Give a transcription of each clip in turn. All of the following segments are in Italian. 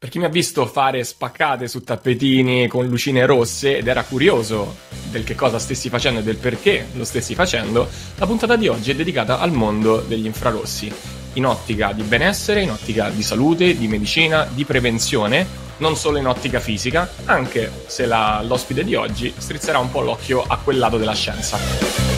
Per chi mi ha visto fare spaccate su tappetini con lucine rosse ed era curioso del che cosa stessi facendo e del perché lo stessi facendo, la puntata di oggi è dedicata al mondo degli infrarossi, in ottica di benessere, in ottica di salute, di medicina, di prevenzione, non solo in ottica fisica, anche se la, l'ospite di oggi strizzerà un po' l'occhio a quel lato della scienza.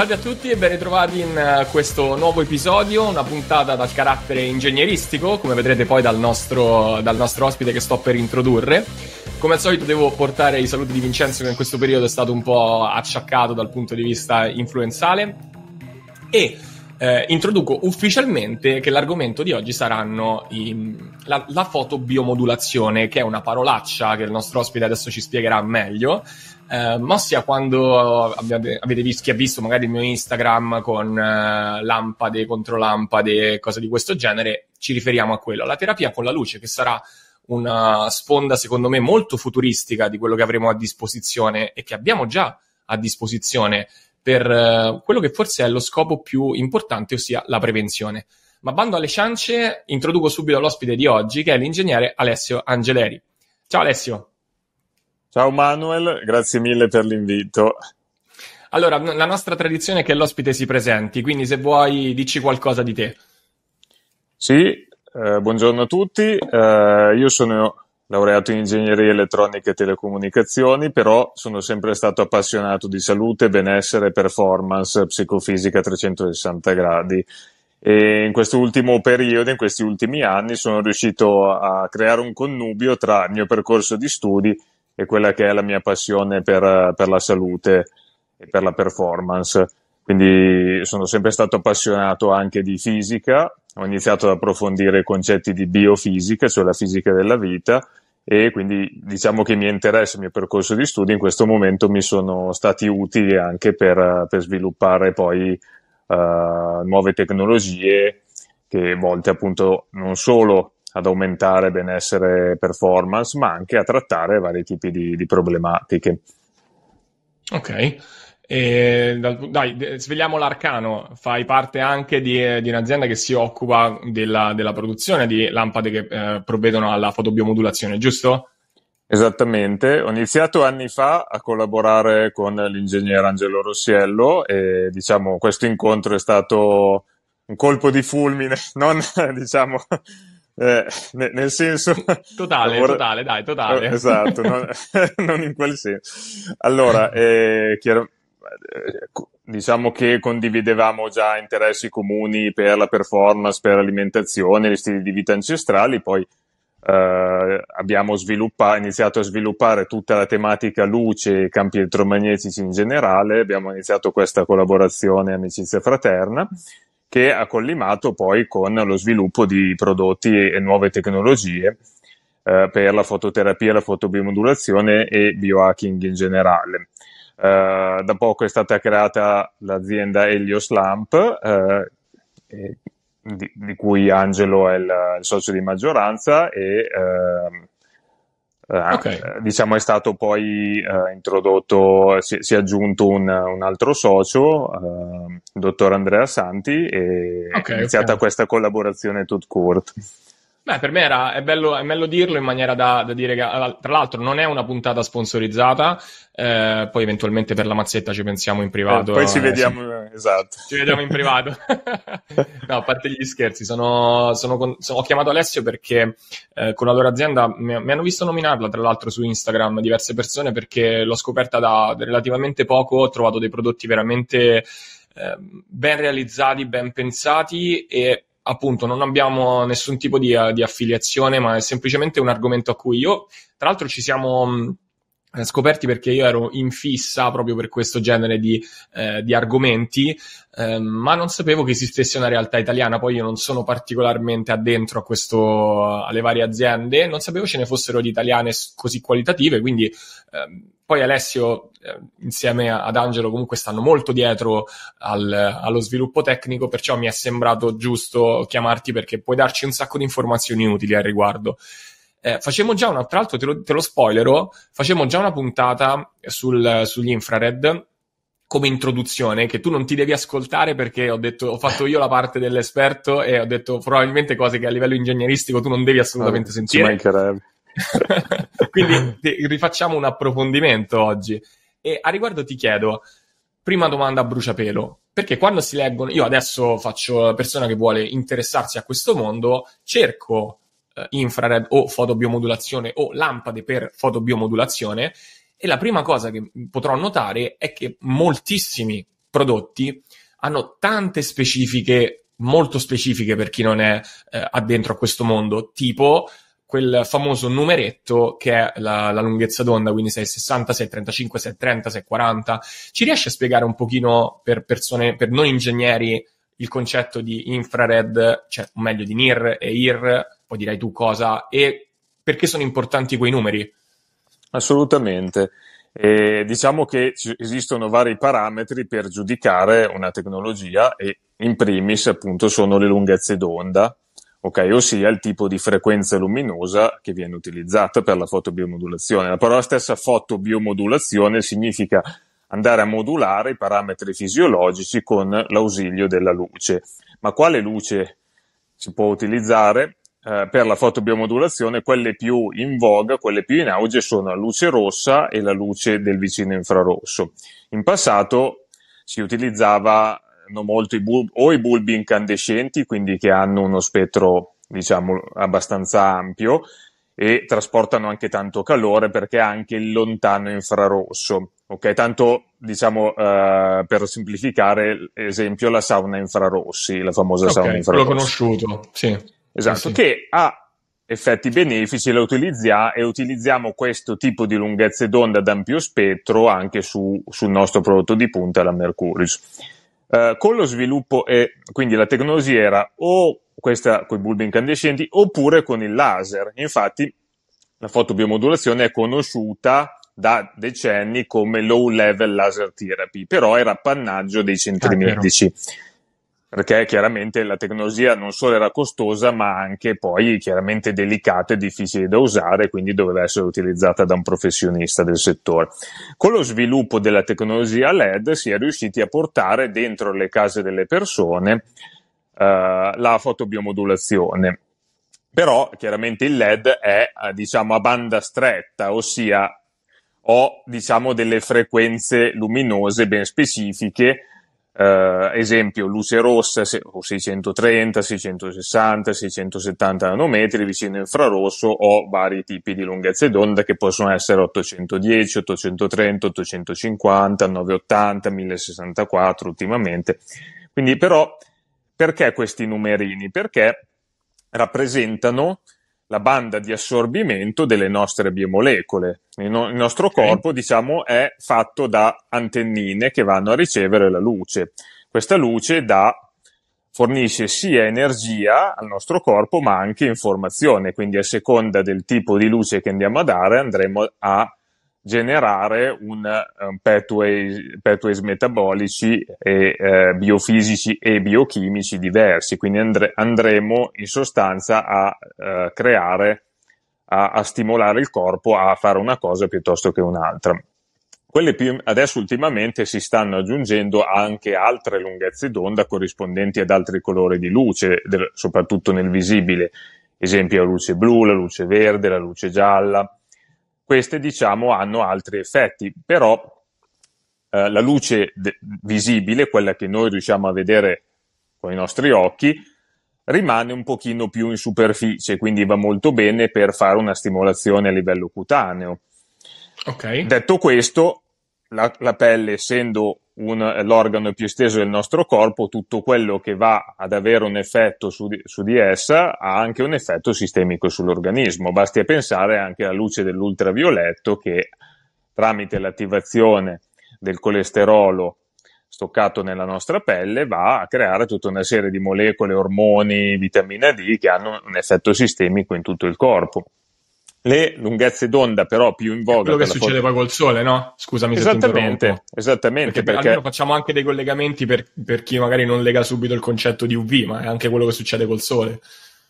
Salve a tutti e ben ritrovati in eh, questo nuovo episodio, una puntata dal carattere ingegneristico, come vedrete poi dal nostro, dal nostro ospite che sto per introdurre. Come al solito devo portare i saluti di Vincenzo che in questo periodo è stato un po' acciaccato dal punto di vista influenzale e eh, introduco ufficialmente che l'argomento di oggi saranno i, la, la fotobiomodulazione, che è una parolaccia che il nostro ospite adesso ci spiegherà meglio eh, Mossia, quando avete visto, chi ha visto magari il mio Instagram con eh, lampade, controlampade, cose di questo genere, ci riferiamo a quello, La terapia con la luce, che sarà una sponda, secondo me, molto futuristica di quello che avremo a disposizione e che abbiamo già a disposizione per eh, quello che forse è lo scopo più importante, ossia la prevenzione. Ma bando alle ciance, introduco subito l'ospite di oggi, che è l'ingegnere Alessio Angeleri. Ciao Alessio. Ciao Manuel, grazie mille per l'invito. Allora, la nostra tradizione è che l'ospite si presenti, quindi se vuoi dici qualcosa di te. Sì, eh, buongiorno a tutti. Eh, io sono laureato in ingegneria elettronica e telecomunicazioni, però sono sempre stato appassionato di salute, benessere, performance, psicofisica a 360 gradi. E in questo ultimo periodo, in questi ultimi anni, sono riuscito a creare un connubio tra il mio percorso di studi e quella che è la mia passione per, per la salute e per la performance. Quindi sono sempre stato appassionato anche di fisica, ho iniziato ad approfondire concetti di biofisica, cioè la fisica della vita, e quindi diciamo che i miei interessi, il mio percorso di studio in questo momento mi sono stati utili anche per, per sviluppare poi uh, nuove tecnologie che volte appunto non solo ad aumentare benessere e performance, ma anche a trattare vari tipi di, di problematiche. Ok, e, dai, svegliamo l'arcano, fai parte anche di, di un'azienda che si occupa della, della produzione di lampade che eh, provvedono alla fotobiomodulazione, giusto? Esattamente, ho iniziato anni fa a collaborare con l'ingegnere Angelo Rossiello e diciamo questo incontro è stato un colpo di fulmine, non diciamo eh, nel senso... Totale, vorrei... totale, dai, totale. Eh, esatto, non, non in quel senso. Allora, eh, chiaro, eh, diciamo che condividevamo già interessi comuni per la performance, per l'alimentazione, gli stili di vita ancestrali, poi eh, abbiamo sviluppa- iniziato a sviluppare tutta la tematica luce e campi elettromagnetici in generale, abbiamo iniziato questa collaborazione amicizia fraterna che ha collimato poi con lo sviluppo di prodotti e, nuove tecnologie eh, per la fototerapia, la fotobiomodulazione e biohacking in generale. Eh, da poco è stata creata l'azienda Helios Lamp, eh, di, di, cui Angelo è il, il socio di maggioranza e ehm, eh, eh, diciamo è stato poi eh, introdotto, si, si, è aggiunto un, un altro socio, il ehm, dottor Andrea Santi, e okay, è iniziata okay. questa collaborazione tut court. Beh, per me era, è, bello, è bello dirlo in maniera da, da dire che, tra l'altro, non è una puntata sponsorizzata, eh, poi eventualmente per la mazzetta ci pensiamo in privato. Eh, poi ci eh, vediamo, sì. esatto. Ci vediamo in privato. no, a parte gli scherzi, sono, sono con, sono, ho chiamato Alessio perché eh, con la loro azienda mi, mi, hanno visto nominarla, tra l'altro, su Instagram diverse persone perché l'ho scoperta da relativamente poco, ho trovato dei prodotti veramente eh, ben realizzati, ben pensati e appunto non abbiamo nessun tipo di, eh, di affiliazione, ma è semplicemente un argomento a cui io, tra l'altro ci siamo eh, scoperti perché io ero in fissa proprio per questo genere di, eh, di argomenti, eh, ma non sapevo che esistesse una realtà italiana. Poi io non sono particolarmente addentro a questo, alle varie aziende, non sapevo ce ne fossero di italiane così qualitative, quindi eh, poi Alessio eh, insieme ad Angelo comunque stanno molto dietro al, allo sviluppo tecnico, perciò mi è sembrato giusto chiamarti perché puoi darci un sacco di informazioni utili al riguardo. Eh, facemmo già una, tra l'altro te lo, te lo spoilero, facemmo già una puntata sul, sugli infrared come introduzione che tu non ti devi ascoltare perché ho, detto, ho fatto io la parte dell'esperto e ho detto probabilmente cose che a livello ingegneristico tu non devi assolutamente ah, sentire. Ci mancherebbe. Quindi ti, rifacciamo un approfondimento oggi. E a riguardo ti chiedo, prima domanda a bruciapelo, perché quando si leggono, io adesso faccio la persona che vuole interessarsi a questo mondo, cerco eh, infrared o fotobiomodulazione o lampade per fotobiomodulazione. E la prima cosa che potrò notare è che moltissimi prodotti hanno tante specifiche, molto specifiche per chi non è eh, addentro a questo mondo, tipo quel famoso numeretto che è la, la lunghezza d'onda, quindi se se se è è è 60, 35, 30, se è 40. Ci riesce a spiegare un pochino per persone, per non ingegneri, il concetto di infrared, cioè meglio di NIR e IR poi direi tu cosa e perché sono importanti quei numeri. Assolutamente. E diciamo che esistono vari parametri per giudicare una tecnologia e in primis appunto sono le lunghezze d'onda, okay? ossia il tipo di frequenza luminosa che viene utilizzata per la fotobiomodulazione. La parola stessa fotobiomodulazione significa andare a modulare i parametri fisiologici con l'ausilio della luce. Ma quale luce si può utilizzare? eh, per la fotobiomodulazione, quelle più in voga, quelle più in auge sono la luce rossa e la luce del vicino infrarosso. In passato si utilizzavano eh, molto i bulbi, o i bulbi incandescenti, quindi che hanno uno spettro diciamo abbastanza ampio e trasportano anche tanto calore perché anche il lontano infrarosso. Ok, tanto diciamo eh, per semplificare, esempio la sauna infrarossi, la famosa okay, sauna infrarossi. Quello conosciuto, sì. Esatto, eh sì. che ha effetti benefici la utilizziamo e utilizziamo questo tipo di lunghezze d'onda ad ampio spettro anche su, sul nostro prodotto di punta, la Mercurius. Eh, con lo sviluppo e quindi la tecnologia era o questa con i bulbi incandescenti oppure con il laser. Infatti la fotobiomodulazione è conosciuta da decenni come low level laser therapy, però era appannaggio dei centri ah, medici. Vero perché chiaramente la tecnologia non solo era costosa, ma anche poi chiaramente delicata e difficile da usare, quindi doveva essere utilizzata da un professionista del settore. Con lo sviluppo della tecnologia LED si è riusciti a portare dentro le case delle persone eh, la fotobiomodulazione. Però chiaramente il LED è eh, diciamo a banda stretta, ossia ho diciamo delle frequenze luminose ben specifiche eh, esempio luce rossa se, 630, 660, 670 nanometri vicino infrarosso o vari tipi di lunghezze d'onda che possono essere 810, 830, 850, 980, 1064 ultimamente. Quindi però perché questi numerini? Perché rappresentano la banda di assorbimento delle nostre biomolecole. Il, no- il nostro corpo, okay. diciamo, è fatto da antennine che vanno a ricevere la luce. Questa luce dà, fornisce sia energia al nostro corpo, ma anche informazione. Quindi, a seconda del tipo di luce che andiamo a dare, andremo a generare un, un pathway, pathways metabolici e eh, biofisici e biochimici diversi, quindi andre, andremo in sostanza a eh, creare, a, a, stimolare il corpo a fare una cosa piuttosto che un'altra. Più, adesso ultimamente si stanno aggiungendo anche altre lunghezze d'onda corrispondenti ad altri colori di luce, del, soprattutto nel visibile, esempio la luce blu, la luce verde, la luce gialla, queste diciamo hanno altri effetti, però eh, la luce de- visibile, quella che noi riusciamo a vedere con i nostri occhi, rimane un pochino più in superficie, quindi va molto bene per fare una stimolazione a livello cutaneo. Okay. Detto questo, la, la pelle, essendo un, eh, l'organo più esteso del nostro corpo, tutto quello che va ad avere un effetto su di, su di, essa ha anche un effetto sistemico sull'organismo. Basti pensare anche alla luce dell'ultravioletto che tramite l'attivazione del colesterolo stoccato nella nostra pelle va a creare tutta una serie di molecole, ormoni, vitamina D che hanno un effetto sistemico in tutto il corpo le lunghezze d'onda però più in voga. È quello che succede poi col sole, no? Scusami esattamente, se Esattamente, perché, perché... facciamo anche dei collegamenti per, per, chi magari non lega subito il concetto di UV, ma è anche quello che succede col sole.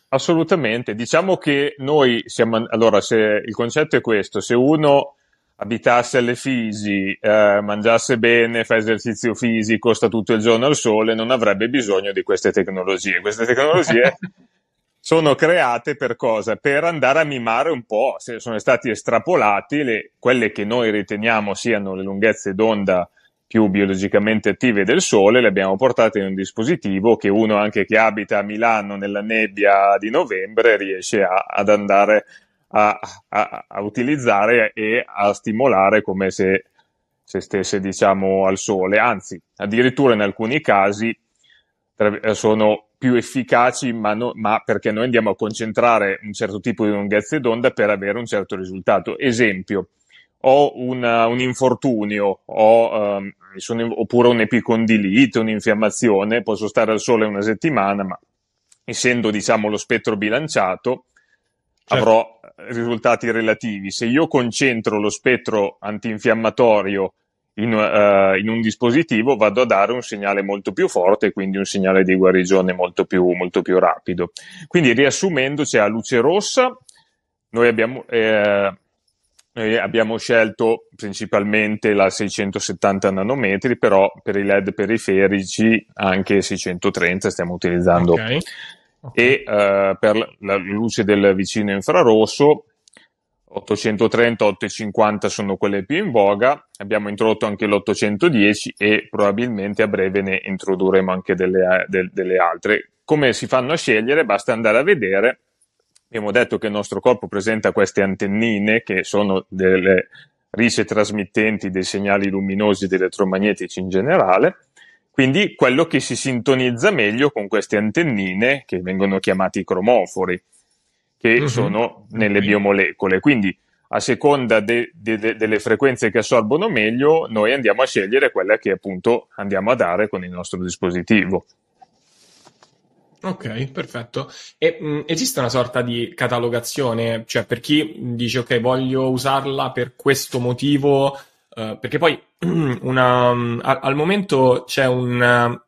Assolutamente, diciamo che noi siamo... Allora, se il concetto è questo, se uno abitasse alle Fisi, eh, mangiasse bene, fa esercizio fisico, sta tutto il giorno al sole, non avrebbe bisogno di queste tecnologie. Queste tecnologie sono create per cosa? Per andare a mimare un po', se sono stati estrapolati le, quelle che noi riteniamo siano le lunghezze d'onda più biologicamente attive del Sole, le abbiamo portate in un dispositivo che uno anche che abita a Milano nella nebbia di novembre riesce a, ad andare a, a, a, utilizzare e a stimolare come se, se stesse diciamo al Sole, anzi addirittura in alcuni casi sono più efficaci, ma, no, ma, perché noi andiamo a concentrare un certo tipo di lunghezze d'onda per avere un certo risultato. Esempio, ho una, un infortunio, ho, um, sono, oppure un'epicondilite, un'infiammazione, posso stare al sole una settimana, ma essendo diciamo lo spettro bilanciato, certo. avrò risultati relativi. Se io concentro lo spettro antinfiammatorio in, uh, in, un dispositivo vado a dare un segnale molto più forte, quindi un segnale di guarigione molto più, molto più rapido. Quindi riassumendo, c'è la luce rossa, noi abbiamo, eh, noi abbiamo scelto principalmente la 670 nanometri, però per i LED periferici anche 630 stiamo utilizzando. Okay. Okay. E eh, per la luce del vicino infrarosso 830 850 sono quelle più in voga, abbiamo introdotto anche l'810 e probabilmente a breve ne introdurremo anche delle, de, delle altre. Come si fanno a scegliere? Basta andare a vedere. Abbiamo detto che il nostro corpo presenta queste antennine che sono delle risse trasmittenti dei segnali luminosi ed elettromagnetici in generale. Quindi quello che si sintonizza meglio con queste antennine, che vengono chiamati cromofori che mm-hmm. sono nelle biomolecole. Quindi a seconda de, de, de, delle frequenze che assorbono meglio, noi andiamo a scegliere quella che appunto andiamo a dare con il nostro dispositivo. Ok, perfetto. E, mh, mm, esiste una sorta di catalogazione, cioè per chi dice ok, voglio usarla per questo motivo, eh, perché poi una, mm, a, al momento c'è un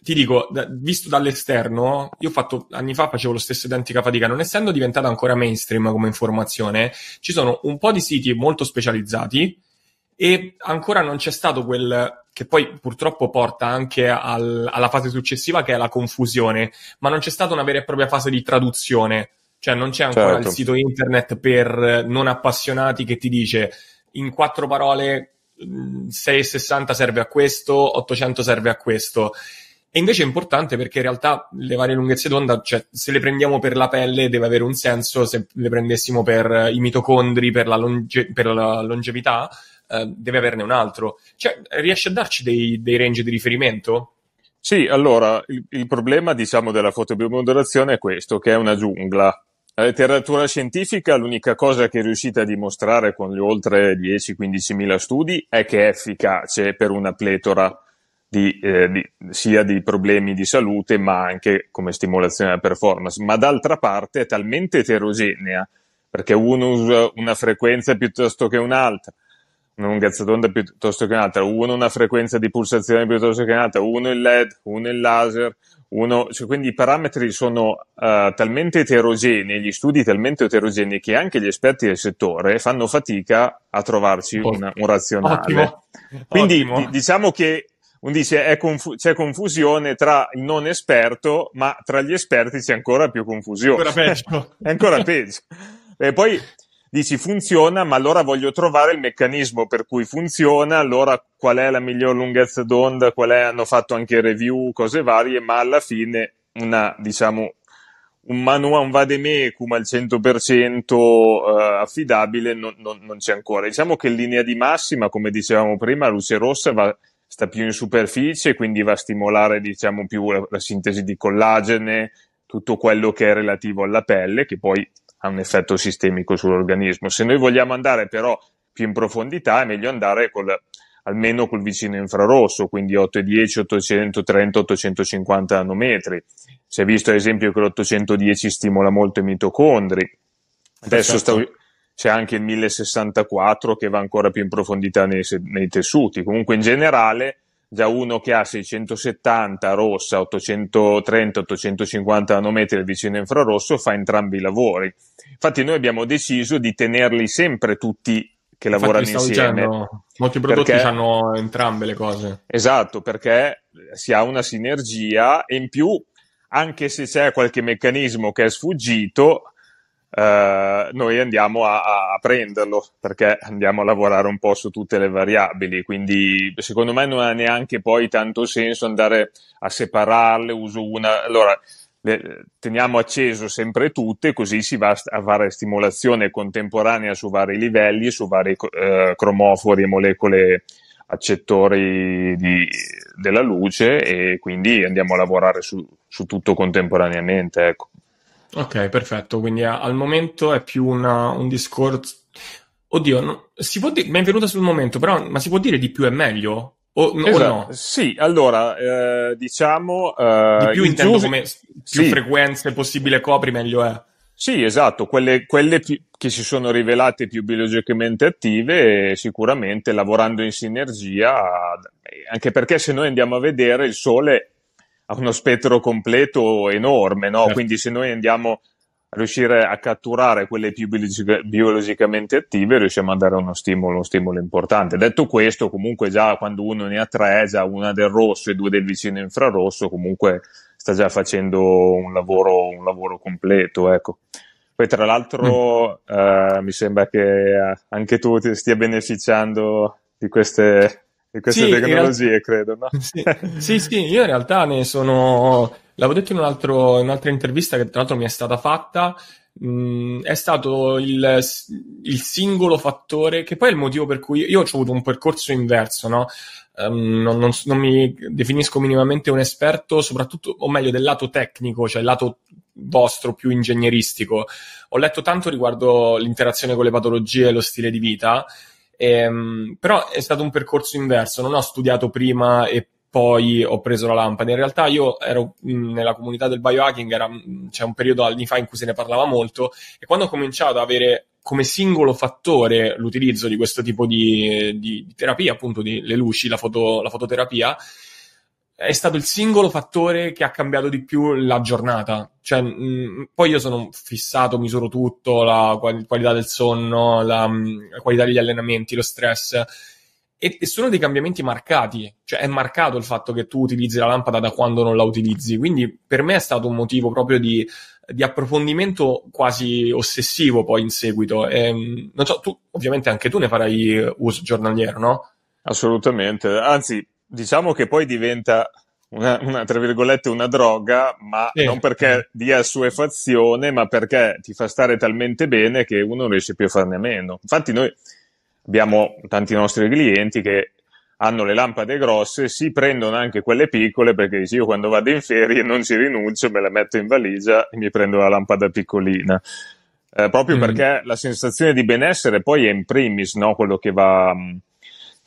ti dico, da, visto dall'esterno, io ho fatto anni fa facevo lo stesso identica fatica, non essendo diventata ancora mainstream come informazione, ci sono un po' di siti molto specializzati e ancora non c'è stato quel che poi purtroppo porta anche al, alla fase successiva che è la confusione, ma non c'è stata una vera e propria fase di traduzione, cioè non c'è ancora certo. il sito internet per non appassionati che ti dice in quattro parole 660 mm, serve a questo, 800 serve a questo e invece è importante perché in realtà le varie lunghezze d'onda, cioè se le prendiamo per la pelle deve avere un senso, se le prendessimo per i mitocondri, per la, longe- per la longevità, eh, deve averne un altro. Cioè, riesce a darci dei, dei range di riferimento? Sì, allora, il, il problema, diciamo, della fotobiomodulazione è questo, che è una giungla. La letteratura scientifica, l'unica cosa che è riuscita a dimostrare con gli oltre 10-15 mila studi è che è efficace per una pletora di, eh, di, sia di problemi di salute ma anche come stimolazione della performance, ma d'altra parte è talmente eterogenea perché uno usa una frequenza piuttosto che un'altra, una lunghezza d'onda piuttosto che un'altra, uno una frequenza di pulsazione piuttosto che un'altra, uno il LED, uno il laser, uno, cioè, quindi i parametri sono uh, talmente eterogenei, gli studi talmente eterogenei che anche gli esperti del settore fanno fatica a trovarci una, un razionale. Ottimo. Quindi Ottimo. D- diciamo che un dice confu- c'è confusione tra il non esperto, ma tra gli esperti c'è ancora più confusione. Ancora peggio. è ancora peggio. E poi dici funziona, ma allora voglio trovare il meccanismo per cui funziona, allora qual è la miglior lunghezza d'onda, qual è, hanno fatto anche review, cose varie, ma alla fine una, diciamo, un manuam vademecum al 100% eh, affidabile non, non, non, c'è ancora. Diciamo che in linea di massima, come dicevamo prima, la luce rossa va sta più in superficie, quindi va a stimolare diciamo, più la, la sintesi di collagene, tutto quello che è relativo alla pelle, che poi ha un effetto sistemico sull'organismo. Se noi vogliamo andare però più in profondità, è meglio andare col, almeno col vicino infrarosso, quindi 810, 830, 850 nanometri. Si è visto ad esempio che l'810 stimola molto i mitocondri. Adesso certo. sta, c'è anche il 1064 che va ancora più in profondità nei, nei tessuti. Comunque in generale già uno che ha 670 rossa, 830, 850 nanometri vicino infrarosso fa entrambi i lavori. Infatti noi abbiamo deciso di tenerli sempre tutti che Infatti lavorano insieme. Dicendo, molti prodotti perché, hanno entrambe le cose. Esatto, perché si ha una sinergia e in più, anche se c'è qualche meccanismo che è sfuggito, eh, noi andiamo a, a, prenderlo perché andiamo a lavorare un po' su tutte le variabili. Quindi, secondo me, non ha neanche poi tanto senso andare a separarle, uso una. Allora, le, teniamo acceso sempre tutte, così si va a fare stimolazione contemporanea su vari livelli, su vari eh, cromofori e molecole accettori di, della luce e quindi andiamo a lavorare su, su tutto contemporaneamente. Ecco. Ok, perfetto. Quindi a- al momento è più una- un discorso. Oddio, no- si può dire, mi è venuta sul momento, però, ma si può dire di più è meglio? O, no, esatto. o no? Sì, allora, eh, diciamo... Eh, di più intendo giusto... come più sì. frequenze possibile copri, meglio è. Sì, esatto, quelle, quelle pi- che si sono rivelate più biologicamente attive, sicuramente lavorando in sinergia, eh, anche perché se noi andiamo a vedere il Sole ha uno spettro completo enorme, no? Certo. Quindi se noi andiamo a riuscire a catturare quelle più biologica, biologicamente attive, riusciamo a dare uno stimolo, uno stimolo importante. Detto questo, comunque già quando uno ne ha tre, già una del rosso e due del vicino infrarosso, comunque sta già facendo un lavoro, un lavoro completo, ecco. Poi tra l'altro mm. eh, mi sembra che eh, anche tu ti stia beneficiando di queste in queste sì, tecnologie, real... credo. No? Sì. sì, sì, io in realtà ne sono. L'avevo detto in, un altro, in un'altra intervista che tra l'altro mi è stata fatta. Mh, mm, è stato il, il, singolo fattore che poi è il motivo per cui io, io ho avuto un percorso inverso, no? Um, non, non, non, mi definisco minimamente un esperto, soprattutto, o meglio, del lato tecnico, cioè il lato vostro più ingegneristico. Ho letto tanto riguardo l'interazione con le patologie e lo stile di vita Ehm, però è stato un percorso inverso, non ho studiato prima e poi ho preso la lampada. In realtà io ero mm, nella comunità del biohacking, era, mh, mm, c'è un periodo anni fa in cui se ne parlava molto e quando ho cominciato ad avere come singolo fattore l'utilizzo di questo tipo di, di, di terapia, appunto di, le luci, la, foto, la fototerapia, è stato il singolo fattore che ha cambiato di più la giornata. Cioè, mh, mm, poi io sono fissato, misuro tutto, la qual- qualità del sonno, la, mh, mm, la, qualità degli allenamenti, lo stress. E, e, sono dei cambiamenti marcati, cioè è marcato il fatto che tu utilizzi la lampada da quando non la utilizzi. Quindi per me è stato un motivo proprio di, di approfondimento quasi ossessivo poi in seguito. E, mm, non so, tu ovviamente anche tu ne farai uso giornaliero, no? Assolutamente, anzi diciamo che poi diventa una, una, tra virgolette una droga, ma sì. non perché dia assuefazione, ma perché ti fa stare talmente bene che uno non riesce più a farne a meno. Infatti noi abbiamo tanti nostri clienti che hanno le lampade grosse, si prendono anche quelle piccole perché dici io quando vado in ferie non ci rinuncio, me la metto in valigia e mi prendo la lampada piccolina. Eh, proprio mm. perché la sensazione di benessere poi è in primis no? quello che va mm,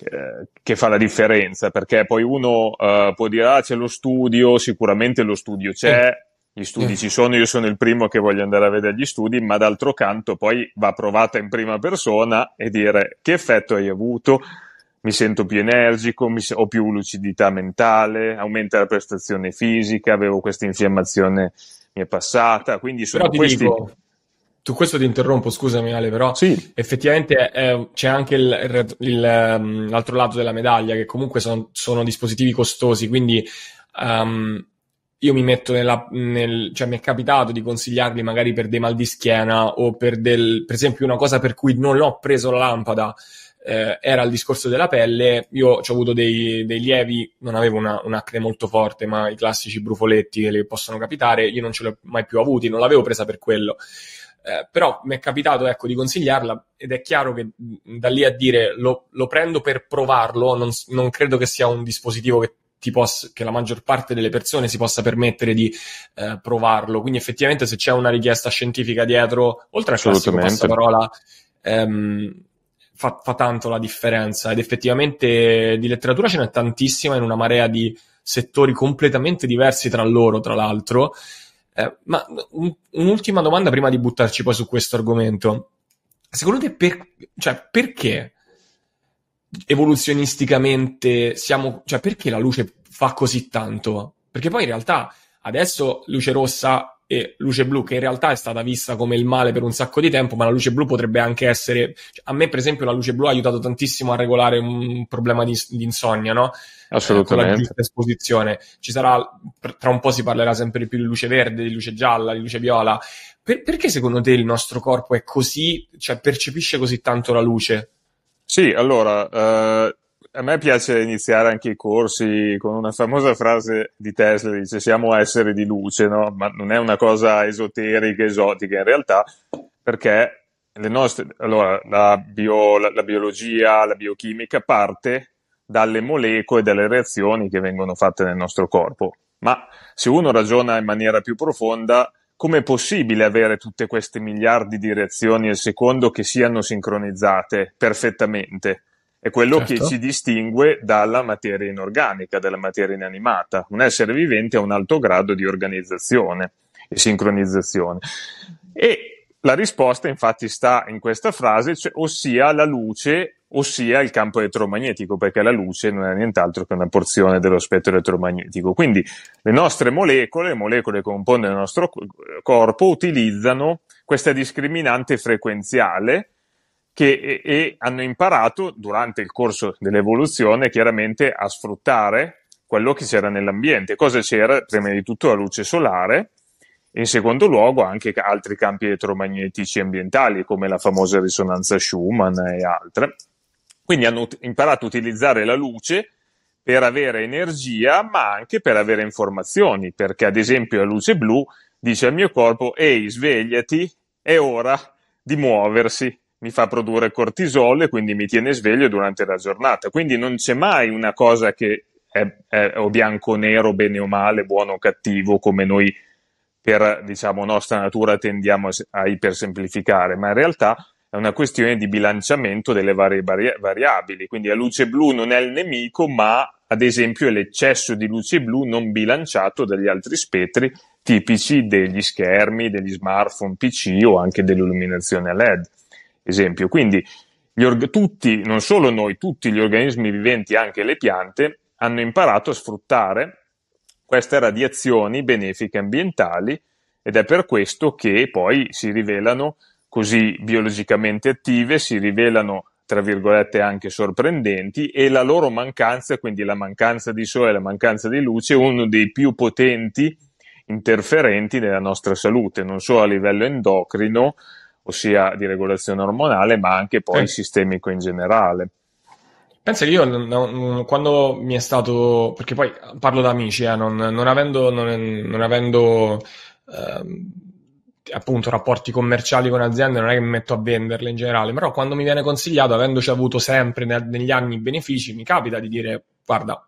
eh, che fa la differenza perché poi uno eh, può dire ah c'è lo studio, sicuramente lo studio c'è, gli studi ci sono, io sono il primo che voglio andare a vedere gli studi, ma d'altro canto poi va provata in prima persona e dire che effetto hai avuto, mi sento più energico, se- ho più lucidità mentale, aumenta la prestazione fisica, avevo questa infiammazione mi è passata, quindi sono questi... Dico, tu questo ti interrompo, scusami Ale, però sì. effettivamente eh, c'è anche il, il, ehm, l'altro lato della medaglia, che comunque sono, sono dispositivi costosi, quindi um, io mi metto nella... Nel, cioè mi è capitato di consigliarli magari per dei mal di schiena o per, del, per esempio una cosa per cui non ho preso la lampada, eh, era il discorso della pelle, io ho avuto dei, dei, lievi, non avevo una, un acne molto forte, ma i classici brufoletti che le possono capitare, io non ce li ho mai più avuti, non l'avevo presa per quello. Eh, però mi è capitato ecco, di consigliarla ed è chiaro che mm, da lì a dire lo, lo prendo per provarlo, non, non, credo che sia un dispositivo che, poss- che la maggior parte delle persone si possa permettere di eh, provarlo. Quindi effettivamente se c'è una richiesta scientifica dietro, oltre al classico passaparola, ehm, fa, fa tanto la differenza ed effettivamente di letteratura ce n'è tantissima in una marea di settori completamente diversi tra loro, tra l'altro. Eh, ma un, un'ultima domanda prima di buttarci poi su questo argomento. Secondo te per, cioè, perché evoluzionisticamente siamo, cioè perché la luce fa così tanto? Perché poi in realtà adesso luce rossa e luce blu, che in realtà è stata vista come il male per un sacco di tempo, ma la luce blu potrebbe anche essere. Cioè, a me, per esempio, la luce blu ha aiutato tantissimo a regolare un problema di, di insonnia, no? Assolutamente. Eh, con la giusta esposizione. Ci sarà, tra un po' si parlerà sempre di più di luce verde, di luce gialla, di luce viola. Per, perché secondo te il nostro corpo è così, cioè percepisce così tanto la luce? Sì, allora, eh, a me piace iniziare anche i corsi con una famosa frase di Tesla, dice siamo esseri di luce, no? ma non è una cosa esoterica, esotica in realtà, perché le nostre, allora, la, bio, la, la biologia, la biochimica parte dalle molecole, dalle reazioni che vengono fatte nel nostro corpo. Ma se uno ragiona in maniera più profonda, com'è possibile avere tutte queste miliardi di reazioni al secondo che siano sincronizzate perfettamente? è quello certo. che ci distingue dalla materia inorganica, dalla materia inanimata. Un essere vivente ha un alto grado di organizzazione e sincronizzazione. E la risposta infatti sta in questa frase, cioè, ossia la luce, ossia il campo elettromagnetico, perché la luce non è nient'altro che una porzione dello spettro elettromagnetico. Quindi le nostre molecole, le molecole che compongono il nostro corpo, utilizzano questa discriminante frequenziale, che e, e hanno imparato durante il corso dell'evoluzione chiaramente a sfruttare quello che c'era nell'ambiente. Cosa c'era? Prima di tutto la luce solare e in secondo luogo anche altri campi elettromagnetici ambientali come la famosa risonanza Schumann e altre. Quindi hanno ut- imparato a utilizzare la luce per avere energia, ma anche per avere informazioni, perché ad esempio la luce blu dice al mio corpo, ehi, svegliati, è ora di muoversi mi fa produrre cortisolo e quindi mi tiene sveglio durante la giornata. Quindi non c'è mai una cosa che è, è o bianco o nero, bene o male, buono o cattivo, come noi per diciamo, nostra natura tendiamo a ipersemplificare, ma in realtà è una questione di bilanciamento delle varie vari- variabili. Quindi la luce blu non è il nemico, ma ad esempio è l'eccesso di luce blu non bilanciato dagli altri spettri tipici degli schermi, degli smartphone PC o anche dell'illuminazione LED esempio. Quindi org- tutti, non solo noi, tutti gli organismi viventi, anche le piante, hanno imparato a sfruttare queste radiazioni benefiche ambientali ed è per questo che poi si rivelano così biologicamente attive, si rivelano tra virgolette anche sorprendenti e la loro mancanza, quindi la mancanza di sole, la mancanza di luce, è uno dei più potenti interferenti nella nostra salute, non solo a livello endocrino, ossia di regolazione ormonale, ma anche poi eh. sistemico in generale. Pensa che io quando mi è stato, perché poi parlo da amici, eh, non, non, avendo, non, avendo eh, appunto rapporti commerciali con aziende, non è che mi metto a venderle in generale, però quando mi viene consigliato, avendoci avuto sempre ne, negli anni benefici, mi capita di dire guarda,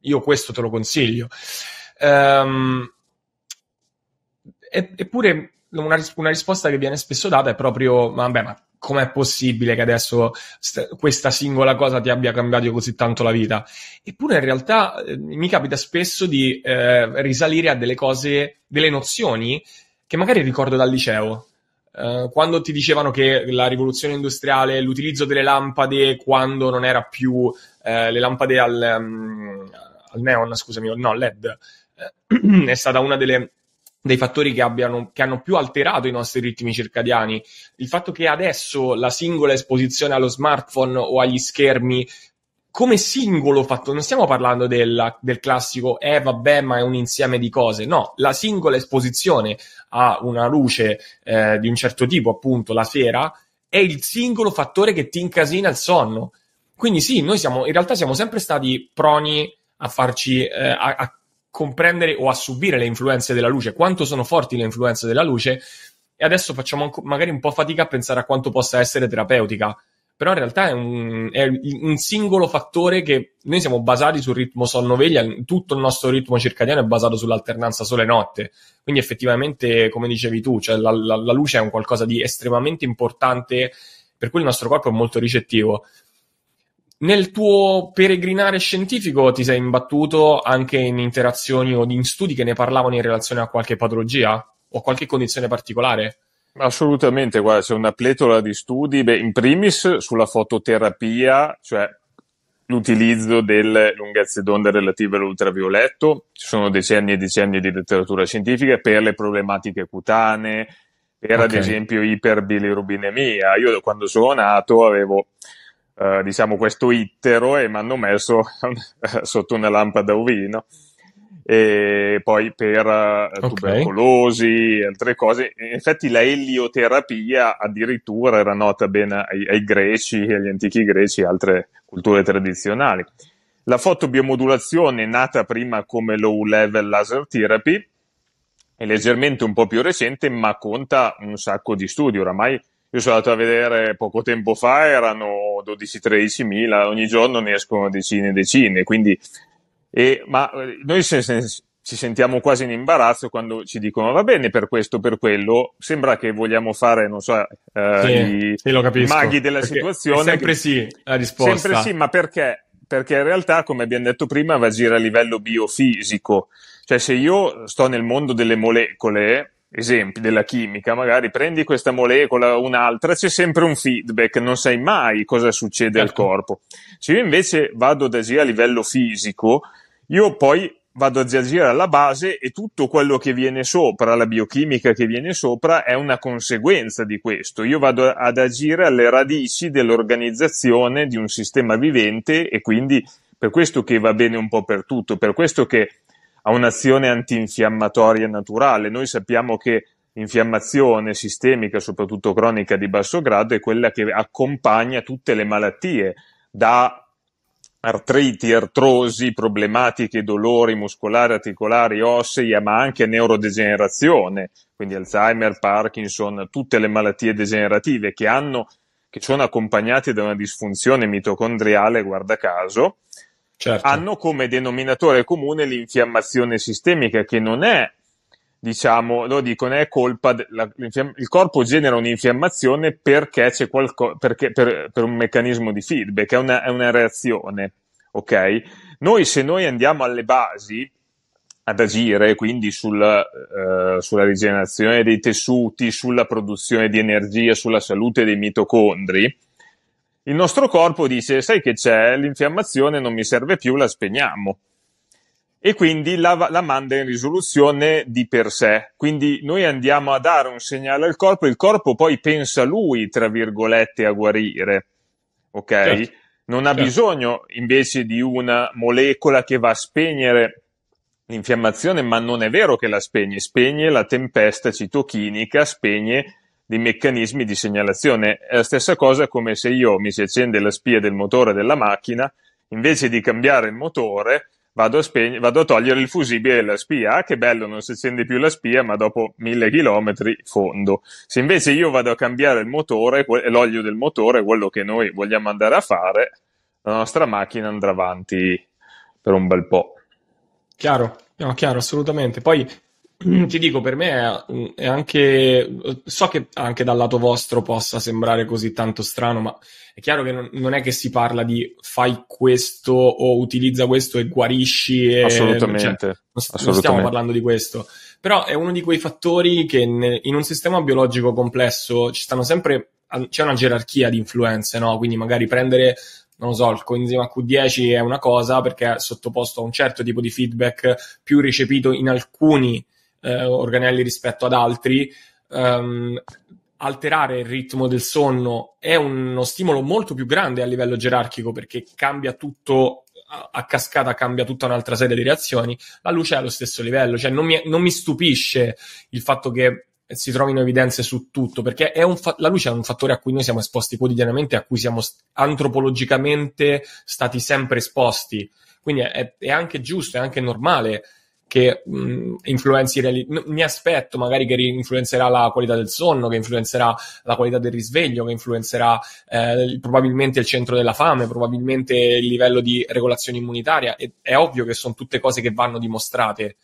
io questo te lo consiglio. Ehm, eppure una, una, risposta che viene spesso data è proprio, vabbè, ma com'è possibile che adesso st- questa singola cosa ti abbia cambiato così tanto la vita? Eppure in realtà eh, mi capita spesso di eh, risalire a delle cose, delle nozioni che magari ricordo dal liceo. Eh, quando ti dicevano che la rivoluzione industriale, l'utilizzo delle lampade quando non era più eh, le lampade al, um, al neon, scusami, no, LED, eh, è stata una delle dei fattori che, abbiano, che hanno più alterato i nostri ritmi circadiani. Il fatto che adesso la singola esposizione allo smartphone o agli schermi come singolo fatto, non stiamo parlando della, del classico, eh vabbè, ma è un insieme di cose, no, la singola esposizione a una luce eh, di un certo tipo, appunto, la sera, è il singolo fattore che ti incasina il sonno. Quindi sì, noi siamo, in realtà siamo sempre stati proni a farci, eh, a, a comprendere o a subire le influenze della luce, quanto sono forti le influenze della luce e adesso facciamo magari un po' fatica a pensare a quanto possa essere terapeutica, però in realtà è un, è un singolo fattore che noi siamo basati sul ritmo sonno-veglia, tutto il nostro ritmo circadiano è basato sull'alternanza sole-notte, quindi effettivamente, come dicevi tu, cioè la, la, la luce è un qualcosa di estremamente importante per cui il nostro corpo è molto ricettivo. Nel tuo peregrinare scientifico ti sei imbattuto anche in interazioni o in studi che ne parlavano in relazione a qualche patologia o a qualche condizione particolare? Assolutamente, guarda, c'è una pletora di studi, beh, in primis sulla fototerapia, cioè l'utilizzo delle lunghezze d'onda relative all'ultravioletto, ci sono decenni e decenni di letteratura scientifica per le problematiche cutanee, per okay. ad esempio iperbilirubinemia. Io quando sono nato avevo eh, diciamo questo ittero e mi hanno messo sotto una lampada a ovino e poi per eh, okay. tubercolosi e altre cose. In effetti la elioterapia addirittura era nota bene ai, ai greci, agli antichi greci e altre culture tradizionali. La fotobiomodulazione, nata prima come low level laser therapy, è leggermente un po' più recente, ma conta un sacco di studi. Oramai io sono andato a vedere poco tempo fa, erano 12-13 mila, ogni giorno ne escono decine e decine, quindi... E, ma eh, noi se, se, ci sentiamo quasi in imbarazzo quando ci dicono va bene per questo, per quello, sembra che vogliamo fare, non so, eh, sì, i, sì, capisco, i, maghi della situazione. Sempre che, sì la risposta. Sempre sì, ma perché? Perché in realtà, come abbiamo detto prima, va a girare a livello biofisico. Cioè, se io sto nel mondo delle molecole, esempi della chimica, magari prendi questa molecola o un'altra, c'è sempre un feedback, non sai mai cosa succede certo. al corpo. Se io invece vado ad agire a livello fisico, io poi vado ad agire alla base e tutto quello che viene sopra, la biochimica che viene sopra, è una conseguenza di questo. Io vado ad agire alle radici dell'organizzazione di un sistema vivente e quindi per questo che va bene un po' per tutto, per questo che ha un'azione antinfiammatoria naturale. Noi sappiamo che l'infiammazione sistemica, soprattutto cronica di basso grado, è quella che accompagna tutte le malattie, da artriti, artrosi, problematiche, dolori muscolari, articolari, ossei, ma anche neurodegenerazione, quindi Alzheimer, Parkinson, tutte le malattie degenerative che hanno che sono accompagnate da una disfunzione mitocondriale, guarda caso, certo. hanno come denominatore comune l'infiammazione sistemica, che non è, diciamo, lo dicono, è colpa, de- la, il corpo genera un'infiammazione perché c'è qualcosa, perché, per, per, un meccanismo di feedback, è una, è una reazione, ok? Noi se noi andiamo alle basi, ad agire quindi sul, eh, sulla rigenerazione dei tessuti, sulla produzione di energia, sulla salute dei mitocondri, il nostro corpo dice, sai che c'è, l'infiammazione non mi serve più, la spegniamo. E quindi la, la manda in risoluzione di per sé. Quindi noi andiamo a dare un segnale al corpo, il corpo poi pensa lui, tra virgolette, a guarire. Ok? Certo. Non ha certo. bisogno invece di una molecola che va a spegnere l'infiammazione, ma non è vero che la spegne, spegne la tempesta citochinica, spegne dei meccanismi di segnalazione. È la stessa cosa come se io mi si accende la spia del motore della macchina, invece di cambiare il motore vado a, speg- vado a togliere il fusibile e la spia. Ah, che bello, non si accende più la spia, ma dopo mille chilometri fondo. Se invece io vado a cambiare il motore, que- l'olio del motore, quello che noi vogliamo andare a fare, la nostra macchina andrà avanti per un bel po'. Chiaro, no, chiaro, assolutamente. Poi Ti dico, per me è, è, anche. So che anche dal lato vostro possa sembrare così tanto strano, ma è chiaro che non, non è che si parla di fai questo o utilizza questo e guarisci. E, assolutamente, cioè, non, assolutamente. Non stiamo parlando di questo. Però è uno di quei fattori che ne, in un sistema biologico complesso ci stanno sempre. C'è una gerarchia di influenze, no? Quindi magari prendere non so, il coenzima Q10 è una cosa perché è sottoposto a un certo tipo di feedback più recepito in alcuni eh, organelli rispetto ad altri. Um, alterare il ritmo del sonno è uno stimolo molto più grande a livello gerarchico perché cambia tutto a cascata cambia tutta un'altra serie di reazioni, la luce è allo stesso livello, cioè non mi, non mi stupisce il fatto che si trovino evidenze su tutto, perché fa- la luce è un fattore a cui noi siamo esposti quotidianamente, a cui siamo st- antropologicamente stati sempre esposti, quindi è, è anche giusto, è anche normale che mh, influenzi reali- mi aspetto magari che influenzerà la qualità del sonno, che influenzerà la qualità del risveglio, che influenzerà eh, probabilmente il centro della fame, probabilmente il livello di regolazione immunitaria. E, è ovvio che sono tutte cose che vanno dimostrate,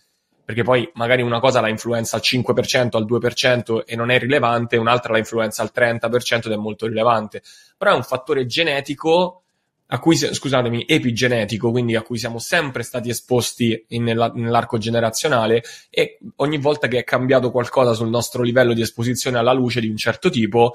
perché poi magari una cosa la influenza al 5%, al 2% e non è rilevante, un'altra la influenza al 30% ed è molto rilevante. Però è un fattore genetico a cui, scusatemi, epigenetico, quindi a cui siamo sempre stati esposti in, nella, nell'arco generazionale e ogni volta che è cambiato qualcosa sul nostro livello di esposizione alla luce di un certo tipo,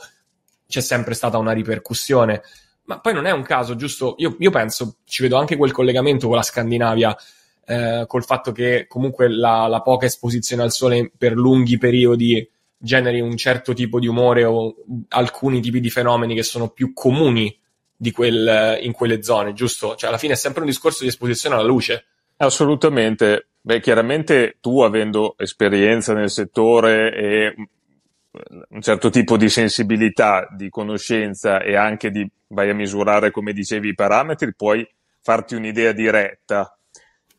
c'è sempre stata una ripercussione. Ma poi non è un caso, giusto? Io, io penso, ci vedo anche quel collegamento con la Scandinavia, eh, col fatto che comunque la, la poca esposizione al sole per lunghi periodi generi un certo tipo di umore o alcuni tipi di fenomeni che sono più comuni di quel, in quelle zone, giusto? Cioè, alla fine è sempre un discorso di esposizione alla luce. Assolutamente. Beh, chiaramente tu avendo esperienza nel settore e mm, un certo tipo di sensibilità, di conoscenza e anche di, vai a misurare, come dicevi, i parametri, puoi farti un'idea diretta.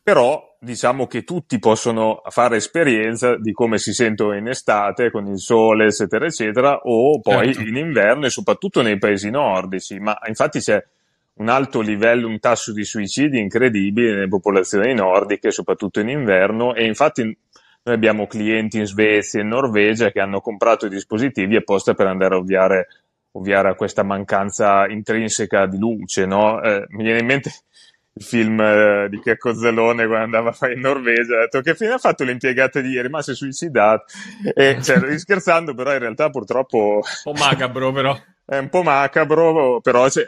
Però diciamo che tutti possono fare esperienza di come si sentono in estate con il sole, eccetera, eccetera, o poi certo. in inverno e soprattutto nei paesi nordici. Ma infatti c'è un alto livello, un tasso di suicidi incredibile nelle popolazioni nordiche, soprattutto in inverno. E infatti noi abbiamo clienti in Svezia e in Norvegia che hanno comprato i dispositivi apposta per andare a ovviare ovviare a questa mancanza intrinseca di luce, no? eh, mi viene in mente il film eh, di Checco Zellone quando andava a fare in Norvegia, ha detto che fine ha fatto l'impiegata di ieri, ma si è suicidato. E cioè, scherzando, però in realtà purtroppo... Un po' macabro però. È un po' macabro, però cioè,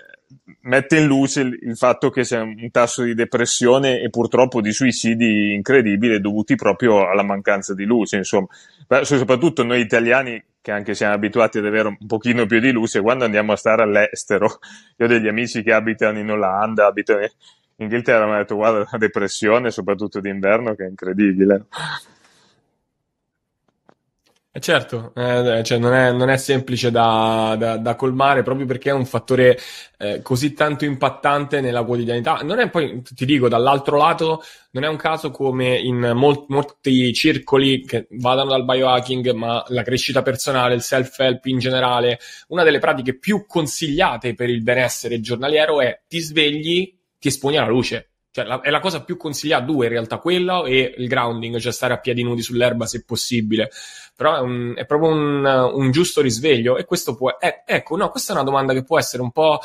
mette in luce il, il, fatto che c'è un tasso di depressione e purtroppo di suicidi incredibile dovuti proprio alla mancanza di luce, insomma. Beh, soprattutto noi italiani che anche siamo abituati ad avere un pochino più di luce quando andiamo a stare all'estero. Io ho degli amici che abitano in Olanda, abitano Inghilterra mi ha detto guarda la depressione, soprattutto d'inverno, che è incredibile. Eh certo, eh, cioè non, è, non, è, semplice da, da, da, colmare proprio perché è un fattore eh, così tanto impattante nella quotidianità. Non è poi, ti dico, dall'altro lato, non è un caso come in mol- molti circoli che vadano dal biohacking, ma la crescita personale, il self-help in generale, una delle pratiche più consigliate per il benessere giornaliero è ti svegli, ti esponi alla luce. Cioè, la, è la cosa più consigliata, due in realtà, quella e il grounding, cioè stare a piedi nudi sull'erba se possibile. Però è, un, è proprio un, un, giusto risveglio e questo può... Eh, ecco, no, questa è una domanda che può essere un po'...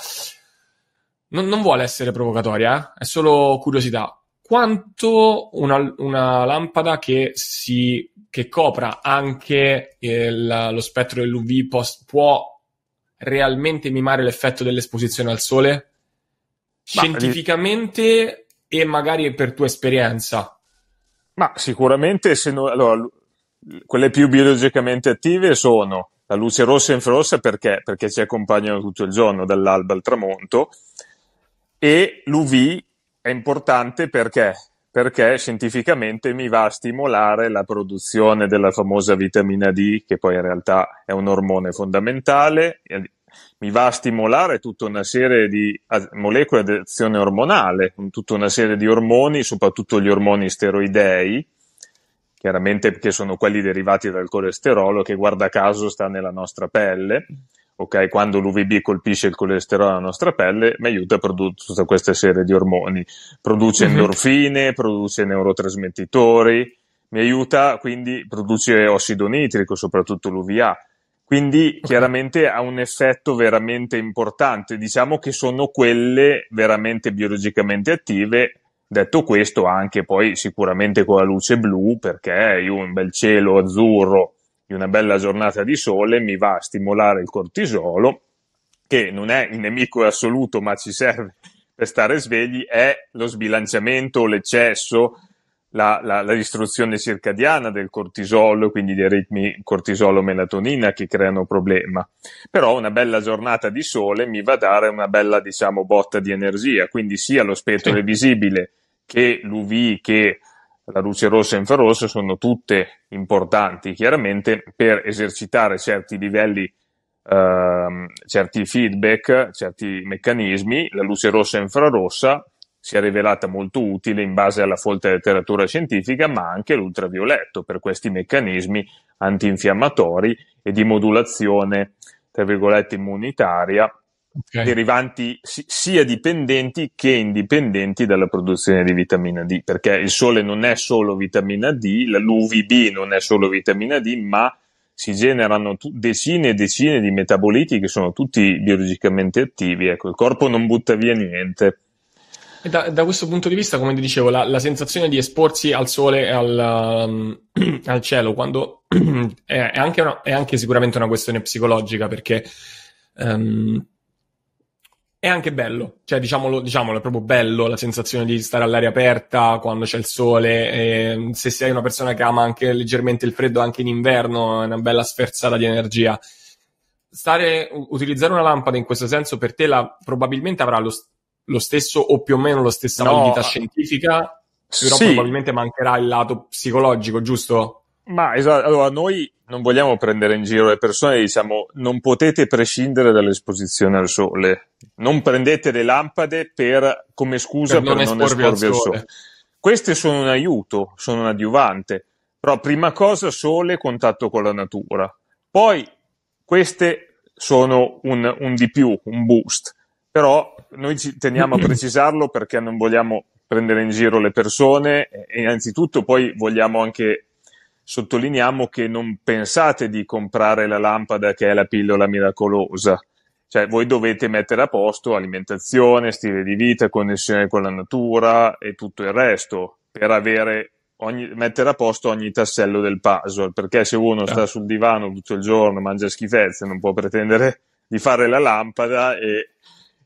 Non, non vuole essere provocatoria, eh? è solo curiosità. Quanto una, una lampada che, si, che copra anche il, eh, lo spettro dell'UV post, può realmente mimare l'effetto dell'esposizione al sole? scientificamente ma... e magari per tua esperienza? Ma sicuramente, se no, allora, quelle più biologicamente attive sono la luce rossa e infrarossa perché? Perché ci accompagnano tutto il giorno, dall'alba al tramonto, e l'UV è importante perché? Perché scientificamente mi va a stimolare la produzione della famosa vitamina D, che poi in realtà è un ormone fondamentale, mi va a stimolare tutta una serie di molecole di azione ormonale, tutta una serie di ormoni, soprattutto gli ormoni steroidei, chiaramente che sono quelli derivati dal colesterolo, che guarda caso sta nella nostra pelle. Okay, quando l'UVB colpisce il colesterolo nella nostra pelle, mi aiuta a produrre tutta questa serie di ormoni. Produce mhm. endorfine, produce neurotrasmettitori, mi aiuta quindi, produce ossido nitrico, soprattutto l'UVA quindi chiaramente ha un effetto veramente importante. Diciamo che sono quelle veramente biologicamente attive. Detto questo, anche poi sicuramente con la luce blu, perché io un bel cielo azzurro di una bella giornata di sole mi va a stimolare il cortisolo, che non è il nemico assoluto, ma ci serve per stare svegli, è lo sbilanciamento, l'eccesso, la, la, la, distruzione circadiana del cortisolo, quindi dei ritmi cortisolo-melatonina che creano problema. Però una bella giornata di sole mi va a dare una bella, diciamo, botta di energia, quindi sia lo spettro sì. visibile che l'UV che la luce rossa e infrarossa sono tutte importanti, chiaramente, per esercitare certi livelli Uh, certi feedback, certi meccanismi, la luce rossa e infrarossa si è rivelata molto utile in base alla folta letteratura scientifica, ma anche l'ultravioletto per questi meccanismi antinfiammatori e di modulazione, tra virgolette, immunitaria, okay. derivanti si- sia dipendenti che indipendenti dalla produzione di vitamina D, perché il sole non è solo vitamina D, l'UVB non è solo vitamina D, ma si generano t- decine e decine di metaboliti che sono tutti biologicamente attivi, ecco, il corpo non butta via niente. Da, da, questo punto di vista, come ti dicevo, la, la sensazione di esporsi al sole e al, um, al cielo, quando è, è, anche una, è, anche sicuramente una questione psicologica, perché um, è anche bello, cioè diciamolo, diciamolo, è proprio bello la sensazione di stare all'aria aperta quando c'è il sole, e, se sei una persona che ama anche leggermente il freddo anche in inverno, è una bella sferzata di energia. Stare, utilizzare una lampada in questo senso per te la, probabilmente avrà lo stesso lo stesso o più o meno la stessa no, validità scientifica, però sì. probabilmente mancherà il lato psicologico, giusto? Ma esatto, allora noi non vogliamo prendere in giro le persone, diciamo non potete prescindere dall'esposizione al sole, non prendete le lampade per, come scusa per, non, per non esporvi al sole. Queste sono un aiuto, sono un adiuvante, però prima cosa sole, contatto con la natura, poi queste sono un, un di più, un boost. Però noi ci teniamo a precisarlo perché non vogliamo prendere in giro le persone e innanzitutto poi vogliamo anche sottolineiamo che non pensate di comprare la lampada che è la pillola miracolosa. Cioè, voi dovete mettere a posto alimentazione, stile di vita, connessione con la natura e tutto il resto per avere ogni, mettere a posto ogni tassello del puzzle. Perché se uno sta certo. sul divano tutto il giorno, mangia schifezze, non può pretendere di fare la lampada e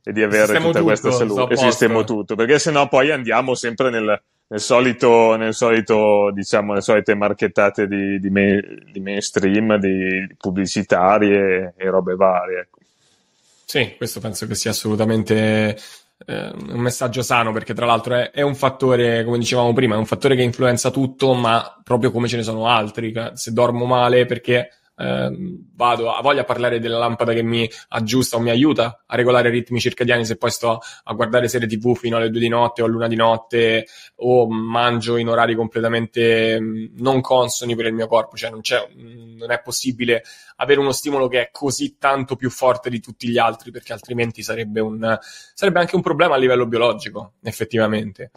e di avere Sistemo tutta tutto, questa salute e sistemo tutto, perché sennò poi andiamo sempre nel, nel solito, nel solito, diciamo, le solite marchettate di, di, me, di mainstream, di, pubblicitarie e robe varie. Ecco. Sì, questo penso che sia assolutamente eh, un messaggio sano, perché tra l'altro è, è, un fattore, come dicevamo prima, è un fattore che influenza tutto, ma proprio come ce ne sono altri. Se dormo male perché eh, vado, a voglia parlare della lampada che mi aggiusta o mi aiuta a regolare i ritmi circadiani se poi sto a, guardare serie tv fino alle due di notte o all'una di notte o mangio in orari completamente mm, non consoni per il mio corpo, cioè non, mm, non è possibile avere uno stimolo che è così tanto più forte di tutti gli altri perché altrimenti sarebbe, un, sarebbe anche un problema a livello biologico effettivamente.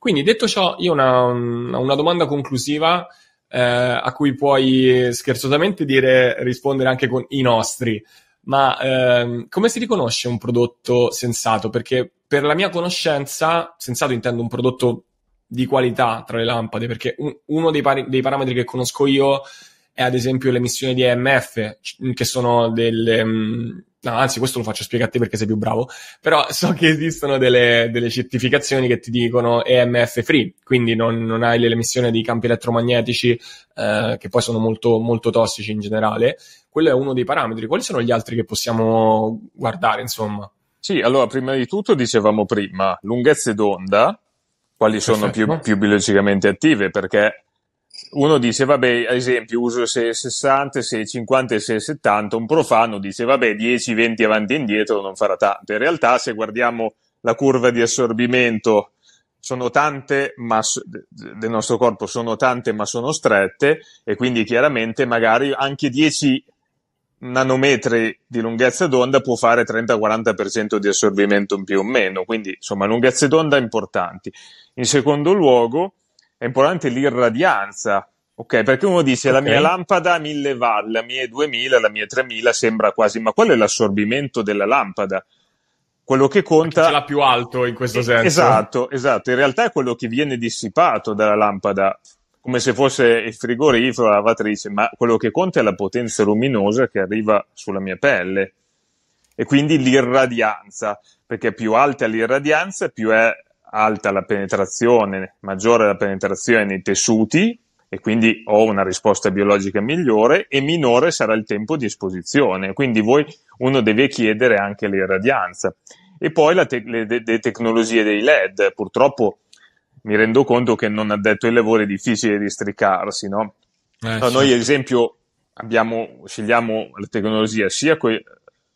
Quindi detto ciò, io ho una, una domanda conclusiva eh, a cui puoi scherzosamente dire rispondere anche con i nostri. Ma ehm, come si riconosce un prodotto sensato? Perché per la mia conoscenza, sensato intendo un prodotto di qualità tra le lampade, perché un, uno dei, pari, dei parametri che conosco io è ad esempio l'emissione di EMF, che sono delle... Mm, no, anzi, questo lo faccio spiegare a te perché sei più bravo, però so che esistono delle, delle certificazioni che ti dicono EMF free, quindi non, non hai l'emissione di campi elettromagnetici eh, che poi sono molto, molto tossici in generale. Quello è uno dei parametri. Quali sono gli altri che possiamo guardare, insomma? Sì, allora, prima di tutto dicevamo prima, lunghezze d'onda, quali sono più, più biologicamente attive, perché uno dice, vabbè, ad esempio uso 660, 650 e 670, un profano dice, vabbè, 10, 20 avanti e indietro non farà tanto. In realtà, se guardiamo la curva di assorbimento, sono tante, ma del nostro corpo sono tante, ma sono strette, e quindi chiaramente magari anche 10 nanometri di lunghezza d'onda può fare 30-40% di assorbimento in più o meno, quindi insomma lunghezze d'onda importanti. In secondo luogo, è importante l'irradianza, ok? Perché uno dice okay. la mia lampada a 1000 watt, la mia 2000, la mia 3000 sembra quasi, ma quello è l'assorbimento della lampada. Quello che conta. Chi ce l'ha più alto in questo eh, senso. Esatto, esatto. In realtà è quello che viene dissipato dalla lampada, come se fosse il frigorifero, la lavatrice, ma quello che conta è la potenza luminosa che arriva sulla mia pelle e quindi l'irradianza, perché più alta l'irradianza, più è alta la penetrazione, maggiore la penetrazione nei tessuti e quindi ho una risposta biologica migliore e minore sarà il tempo di esposizione. Quindi voi, uno deve chiedere anche l'irradianza. E poi te- le, de- de tecnologie dei LED, purtroppo mi rendo conto che non ha detto il lavoro è difficile districarsi, no? Eh, no, certo. Noi, ad esempio, abbiamo, scegliamo la tecnologia sia que-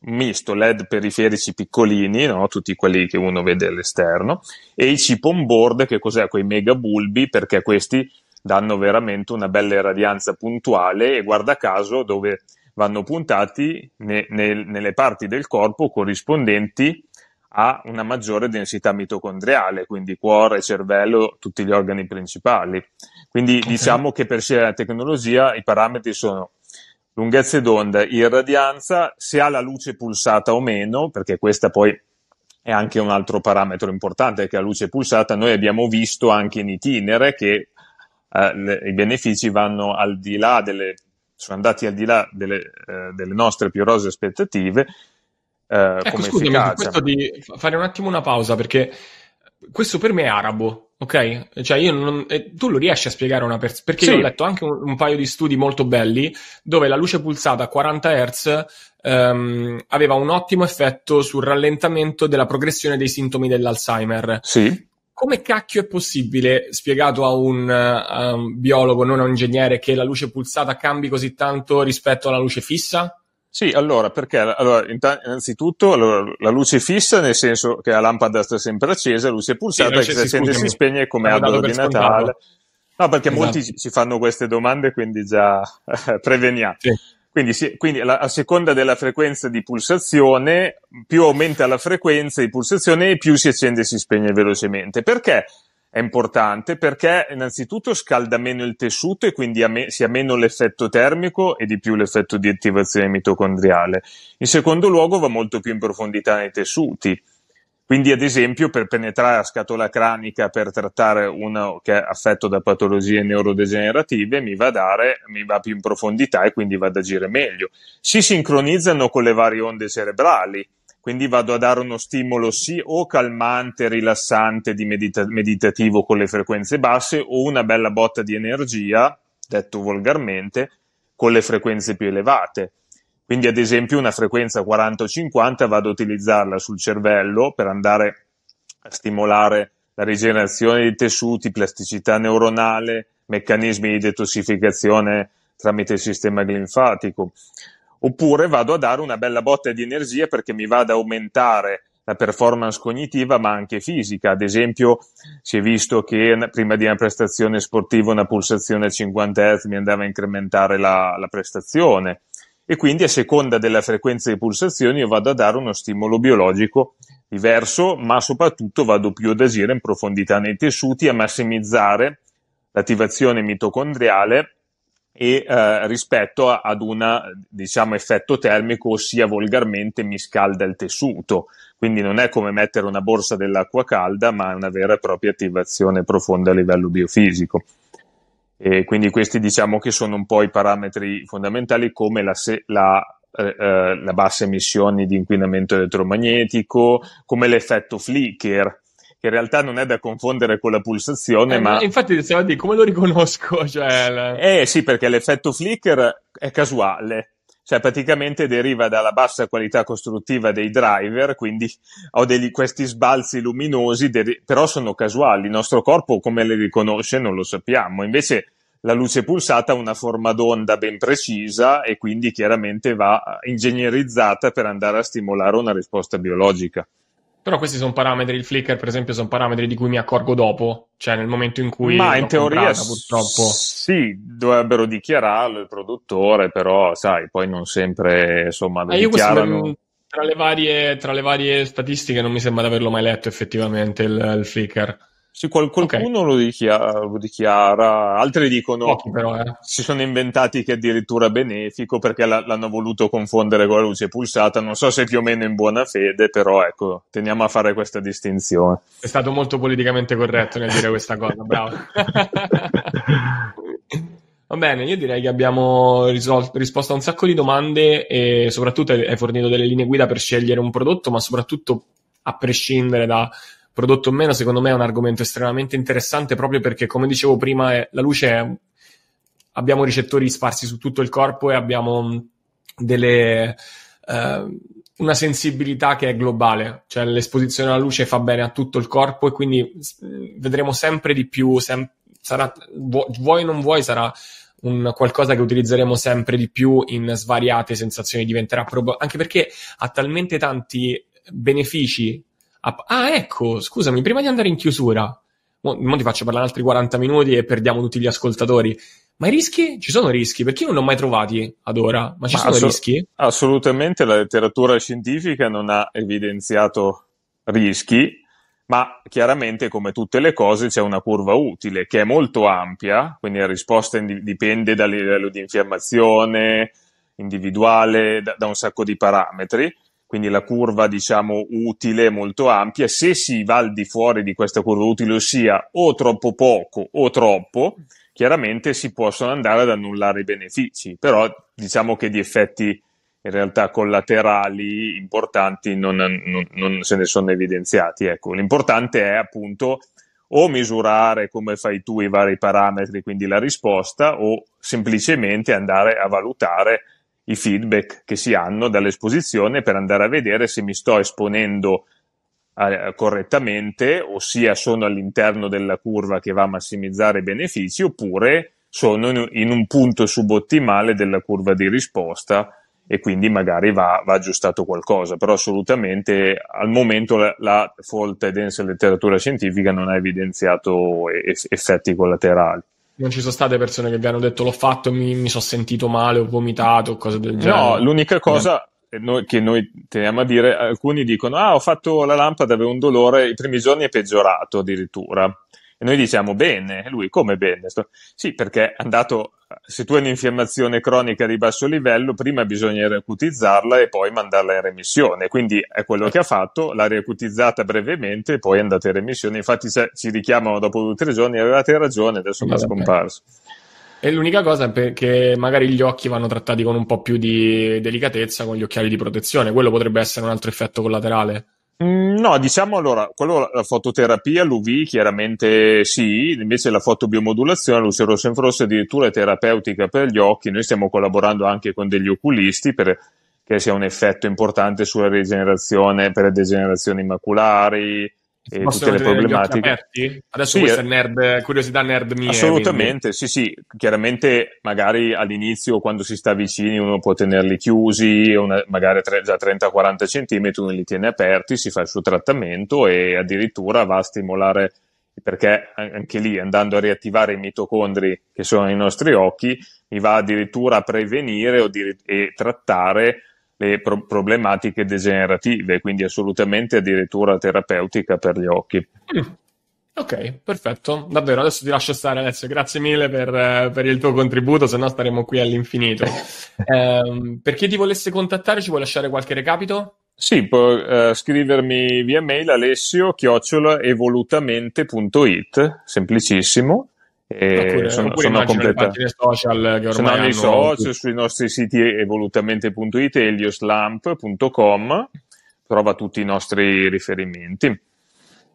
misto LED periferici piccolini, no? tutti quelli che uno vede all'esterno, e i chip on board, che cos'è? Quei mega bulbi, perché questi danno veramente una bella irradianza puntuale e guarda caso dove vanno puntati ne, ne, nelle parti del corpo corrispondenti a una maggiore densità mitocondriale, quindi cuore, cervello, tutti gli organi principali. Quindi okay. diciamo che per scegliere la tecnologia i parametri sono lunghezze d'onda, irradianza, se ha la luce pulsata o meno, perché questa poi è anche un altro parametro importante che la luce pulsata, noi abbiamo visto anche in itinere che eh, le, i benefici vanno al di là delle, sono andati al di là delle, eh, delle nostre più rose aspettative. Eh, ecco, scusami, di, fare un attimo una pausa perché questo per me è arabo, ok? Cioè io non, eh, tu lo riesci a spiegare una persona, perché sì. ho letto anche un, un, paio di studi molto belli dove la luce pulsata a 40 Hz ehm, aveva un ottimo effetto sul rallentamento della progressione dei sintomi dell'Alzheimer. Sì. Come cacchio è possibile, spiegato a un, a un biologo, non a un ingegnere, che la luce pulsata cambi così tanto rispetto alla luce fissa? Sì, allora, perché allora, innanzitutto allora, la luce è fissa, nel senso che la lampada sta sempre accesa, la luce è pulsata, sì, se si accende e si spegne come albero di Natale. Scontato. No, perché esatto. molti ci fanno queste domande, quindi già preveniamo. Sì. Quindi, si, quindi la, a seconda della frequenza di pulsazione, più aumenta la frequenza di pulsazione e più si accende e si spegne velocemente. Perché? è importante perché innanzitutto scalda meno il tessuto e quindi si ha meno l'effetto termico e di più l'effetto di attivazione mitocondriale. In secondo luogo va molto più in profondità nei tessuti. Quindi, ad esempio, per penetrare la scatola cranica per trattare uno che è affetto da patologie neurodegenerative, mi va a dare, mi va più in profondità e quindi va ad agire meglio. Si sincronizzano con le varie onde cerebrali quindi vado a dare uno stimolo sì o calmante, rilassante, medita- meditativo con le frequenze basse o una bella botta di energia, detto volgarmente, con le frequenze più elevate. Quindi ad esempio una frequenza 40 o 50 vado a utilizzarla sul cervello per andare a stimolare la rigenerazione dei tessuti, plasticità neuronale, meccanismi di detossificazione tramite il sistema linfatico oppure vado a dare una bella botta di energia perché mi va ad aumentare la performance cognitiva ma anche fisica. Ad esempio, si è visto che prima di una prestazione sportiva una pulsazione a 50 Hz mi andava a incrementare la, la prestazione e quindi a seconda della frequenza di pulsazioni io vado a dare uno stimolo biologico diverso, ma soprattutto vado più ad agire in profondità nei tessuti, a massimizzare l'attivazione mitocondriale e eh, rispetto a, ad un diciamo, effetto termico, ossia volgarmente mi scalda il tessuto. Quindi non è come mettere una borsa dell'acqua calda, ma è una vera e propria attivazione profonda a livello biofisico. E quindi questi diciamo che sono un po' i parametri fondamentali come la, se- la eh, eh la bassa emissione di inquinamento elettromagnetico, come l'effetto flicker, che in realtà non è da confondere con la pulsazione, eh, ma... Eh, infatti, come lo riconosco? Cioè, la... Eh sì, perché l'effetto flicker è casuale cioè praticamente deriva dalla bassa qualità costruttiva dei driver, quindi ho degli, questi sbalzi luminosi, deri- però sono casuali, il nostro corpo come li riconosce non lo sappiamo, invece la luce pulsata ha una forma d'onda ben precisa e quindi chiaramente va ingegnerizzata per andare a stimolare una risposta biologica. Però questi sono parametri, il Flickr per esempio sono parametri di cui mi accorgo dopo, cioè nel momento in cui... Ma in teoria comprata, purtroppo... sì, dovrebbero dichiararlo il produttore, però sai, poi non sempre insomma lo eh, dichiarano... Questo, tra, le varie, tra, le varie, statistiche non mi sembra di averlo mai letto effettivamente il, il Flickr. Sì, qual- qualcuno okay. lo, dichiara, lo, dichiara, altri dicono che eh. si sono inventati che è addirittura benefico perché la- l'hanno voluto confondere con la luce pulsata. Non so se più o meno in buona fede, però ecco, teniamo a fare questa distinzione. È stato molto politicamente corretto nel dire questa cosa, bravo. Va bene, io direi che abbiamo risol- risposto a un sacco di domande e soprattutto hai fornito delle linee guida per scegliere un prodotto, ma soprattutto a prescindere da prodotto o meno, secondo me è un argomento estremamente interessante proprio perché, come dicevo prima, è, la luce è, abbiamo ricettori sparsi su tutto il corpo e abbiamo mm, delle, eh, una sensibilità che è globale, cioè l'esposizione alla luce fa bene a tutto il corpo e quindi vedremo sempre di più, sem- sarà, vuoi o non vuoi sarà un qualcosa che utilizzeremo sempre di più in svariate sensazioni, diventerà prob- anche perché ha talmente tanti benefici Ah, ecco, scusami, prima di andare in chiusura, mo, mo ti faccio parlare altri 40 minuti e perdiamo tutti gli ascoltatori. Ma i rischi? Ci sono rischi, perché io non li ho mai trovati ad ora, ma ci ma sono ass- rischi? Assolutamente, la letteratura scientifica non ha evidenziato rischi, ma chiaramente come tutte le cose c'è una curva utile che è molto ampia, quindi la risposta indi- dipende dal livello di infiammazione individuale, da, da un sacco di parametri quindi la curva diciamo utile molto ampia, se si va al di fuori di questa curva utile, ossia o troppo poco o troppo, chiaramente si possono andare ad annullare i benefici, però diciamo che di effetti in realtà collaterali importanti non, non, non se ne sono evidenziati. Ecco, l'importante è appunto o misurare come fai tu i vari parametri, quindi la risposta, o semplicemente andare a valutare i feedback che si hanno dall'esposizione per andare a vedere se mi sto esponendo eh, correttamente, ossia sono all'interno della curva che va a massimizzare i benefici, oppure sono in, un punto subottimale della curva di risposta e quindi magari va, va aggiustato qualcosa, però assolutamente al momento la, la e densa letteratura scientifica non ha evidenziato effetti collaterali non ci sono state persone che vi hanno detto l'ho fatto, mi, mi sono sentito male, ho vomitato, o cose del genere. No, l'unica cosa noi, che noi teniamo a dire, alcuni dicono ah ho fatto la lampada, avevo un dolore, i primi giorni è peggiorato addirittura. E noi diciamo bene, e lui come bene? Sto... Sì, perché è andato, se tu hai un'infiammazione cronica di basso livello, prima bisogna reacutizzarla e poi mandarla in remissione. Quindi è quello che ha fatto, l'ha reacutizzata brevemente e poi è andata in remissione. Infatti ci richiamano dopo due o tre giorni, avevate ragione, adesso mi è scomparso. E l'unica cosa è che magari gli occhi vanno trattati con un po' più di delicatezza con gli occhiali di protezione. Quello potrebbe essere un altro effetto collaterale. Mm, no, diciamo allora, quello, la fototerapia, l'UV chiaramente sì, invece la fotobiomodulazione, l'userosenfrosse addirittura è terapeutica per gli occhi, noi stiamo collaborando anche con degli oculisti perché sia un effetto importante sulla rigenerazione per le degenerazioni maculari, e tutte le problematiche. Adesso sì, questa eh, è nerd, curiosità nerd mia. Assolutamente, quindi. sì, sì. Chiaramente magari all'inizio quando si sta vicini uno può tenerli chiusi, una, magari tre, già 30-40 cm, uno li tiene aperti, si fa il suo trattamento e addirittura va a stimolare, perché anche lì andando a riattivare i mitocondri che sono ai nostri occhi, mi va addirittura a prevenire dir- e trattare le pro- problematiche degenerative, quindi assolutamente addirittura terapeutica per gli occhi. Mm. Ok, perfetto. Davvero, adesso ti lascio stare Alessio, grazie mille per, eh, per il tuo contributo, se no staremo qui all'infinito. eh, per chi ti volesse contattare, ci vuoi lasciare qualche recapito? Sì, può eh, scrivermi via mail alessio-evolutamente.it, semplicissimo. Oppure, sono, oppure sono completa... le social che ormai hanno... social, sui nostri siti evolutamente.it e elioslamp.com trova tutti i nostri riferimenti.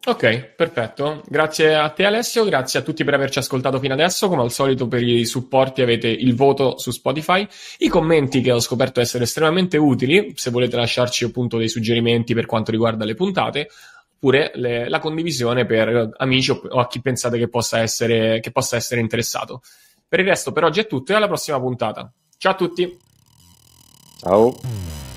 Ok, perfetto. Grazie a te Alessio, grazie a tutti per averci ascoltato fino adesso. Come al solito per i supporti avete il voto su Spotify, i commenti che ho scoperto essere estremamente utili, se volete lasciarci appunto dei suggerimenti per quanto riguarda le puntate, oppure le, la condivisione per amici o, o, a chi pensate che possa, essere, che possa essere interessato. Per il resto per oggi è tutto e alla prossima puntata. Ciao a tutti! Ciao!